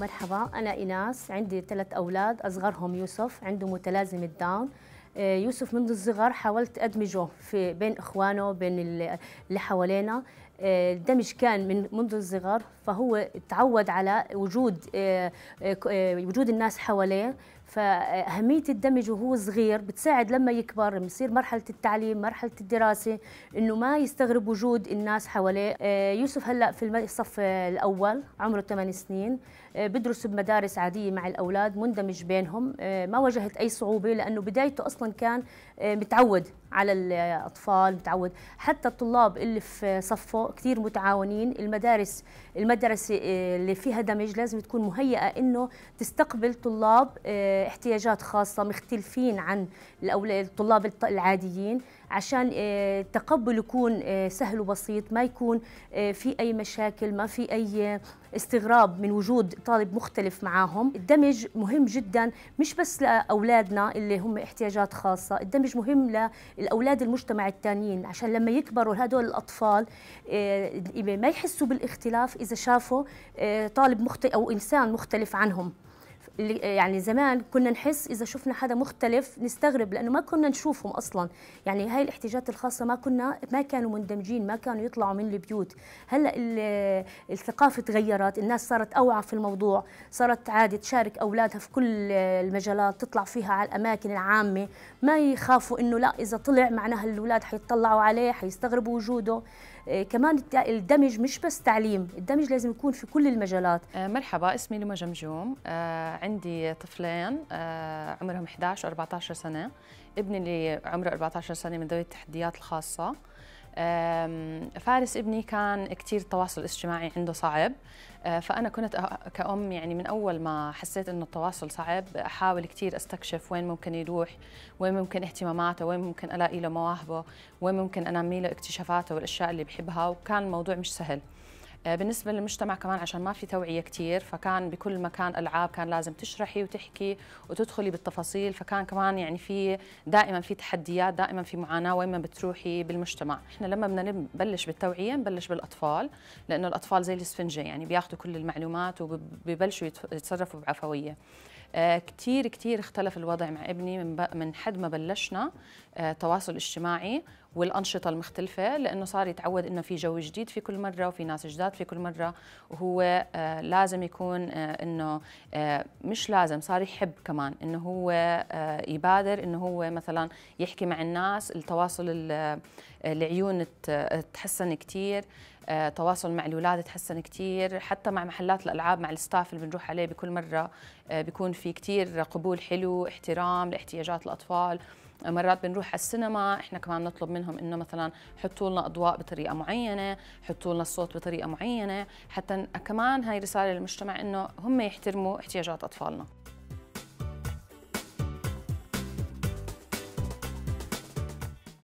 مرحبا أنا إيناس عندي ثلاث أولاد أصغرهم يوسف عنده متلازمة داون آه، يوسف منذ الصغر حاولت أدمجه في بين إخوانه بين اللي حوالينا الدمج كان من منذ الصغر فهو تعود على وجود آه، آه، وجود الناس حواليه فأهمية الدمج وهو صغير بتساعد لما يكبر يصير مرحلة التعليم مرحلة الدراسة إنه ما يستغرب وجود الناس حواليه آه، يوسف هلأ في الصف الأول عمره 8 سنين بدرس بمدارس عادية مع الأولاد مندمج بينهم ما واجهت أي صعوبة لأنه بدايته أصلا كان متعود على الأطفال متعود حتى الطلاب اللي في صفه كثير متعاونين المدارس المدرسه آه، اللي فيها دمج لازم تكون مهيئه انه تستقبل طلاب آه، احتياجات خاصه مختلفين عن الطلاب العاديين عشان التقبل آه، يكون آه، سهل وبسيط ما يكون آه، في أي مشاكل ما في أي استغراب من وجود طالب مختلف معاهم الدمج مهم جدا مش بس لأولادنا اللي هم احتياجات خاصة الدمج مهم للأولاد المجتمع التانيين عشان لما يكبروا هدول الأطفال ما يحسوا بالاختلاف إذا شافوا طالب مختلف أو إنسان مختلف عنهم يعني زمان كنا نحس اذا شفنا حدا مختلف نستغرب لانه ما كنا نشوفهم اصلا يعني هاي الاحتياجات الخاصه ما كنا ما كانوا مندمجين ما كانوا يطلعوا من البيوت هلا الثقافه تغيرت الناس صارت اوعى في الموضوع صارت عادي تشارك اولادها في كل المجالات تطلع فيها على الاماكن العامه ما يخافوا انه لا اذا طلع معناها الاولاد حيطلعوا عليه حيستغربوا وجوده آه، كمان الدمج مش بس تعليم الدمج لازم يكون في كل المجالات آه، مرحبا اسمي لمى جمجوم آه، عندي طفلين آه، عمرهم 11 و14 سنة ابني اللي عمره 14 سنة من ذوي التحديات الخاصة فارس ابني كان كثير التواصل الاجتماعي عنده صعب آه، فأنا كنت كأم يعني من أول ما حسيت إنه التواصل صعب أحاول كثير أستكشف وين ممكن يروح وين ممكن اهتماماته وين ممكن ألاقي له مواهبه وين ممكن أنمي له اكتشافاته والأشياء اللي بحبها وكان الموضوع مش سهل آه، بالنسبه للمجتمع كمان عشان ما في توعيه كثير فكان بكل مكان العاب كان لازم تشرحي وتحكي وتدخلي بالتفاصيل فكان كمان يعني في دائما في تحديات دائما في معاناه وين ما بتروحي بالمجتمع احنا لما بدنا نبلش بالتوعيه نبلش بالاطفال لانه الاطفال زي الاسفنجه يعني بياخذوا كل المعلومات وبيبلشوا يتصرفوا بعفويه آه، كتير كتير اختلف الوضع مع ابني من, من حد ما بلشنا آه، تواصل اجتماعي والأنشطة المختلفة لأنه صار يتعود إنه في جو جديد في كل مرة وفي ناس جداد في كل مرة وهو آه، لازم يكون إنه مش لازم صار يحب كمان إنه هو يبادر إنه هو مثلا يحكي مع الناس التواصل العيون تحسن كتير آه، تواصل مع الاولاد تحسن كثير حتى مع محلات الالعاب مع الستاف اللي بنروح عليه بكل مره آه، بيكون في كثير قبول حلو احترام لاحتياجات الاطفال مرات بنروح على السينما احنا كمان بنطلب منهم انه مثلا حطوا لنا اضواء بطريقه معينه حطوا لنا الصوت بطريقه معينه حتى كمان هاي رساله للمجتمع انه هم يحترموا احتياجات اطفالنا